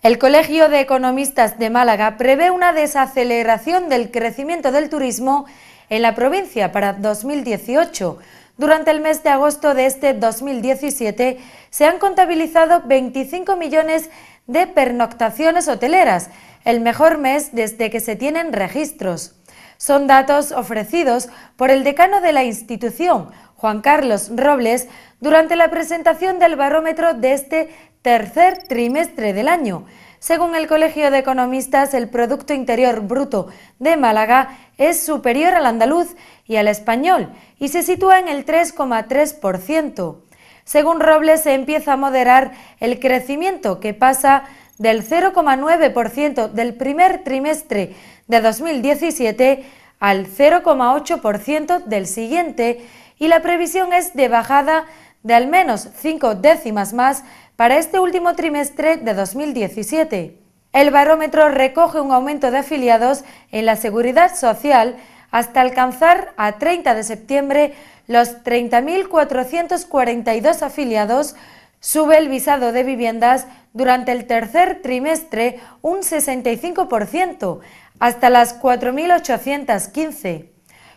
El Colegio de Economistas de Málaga prevé una desaceleración del crecimiento del turismo en la provincia para 2018. Durante el mes de agosto de este 2017 se han contabilizado 25 millones de pernoctaciones hoteleras, el mejor mes desde que se tienen registros. Son datos ofrecidos por el decano de la institución, Juan Carlos Robles, durante la presentación del barómetro de este tercer trimestre del año. Según el Colegio de Economistas, el Producto Interior Bruto de Málaga es superior al andaluz y al español y se sitúa en el 3,3%. Según Robles, se empieza a moderar el crecimiento que pasa del 0,9% del primer trimestre de 2017 al 0,8% del siguiente y la previsión es de bajada de al menos 5 décimas más para este último trimestre de 2017. El barómetro recoge un aumento de afiliados en la seguridad social hasta alcanzar a 30 de septiembre los 30.442 afiliados, sube el visado de viviendas durante el tercer trimestre un 65%, hasta las 4.815.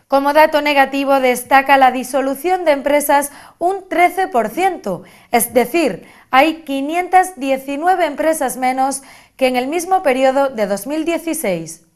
Como dato negativo destaca la disolución de empresas un 13%, es decir, hay 519 empresas menos que en el mismo periodo de 2016.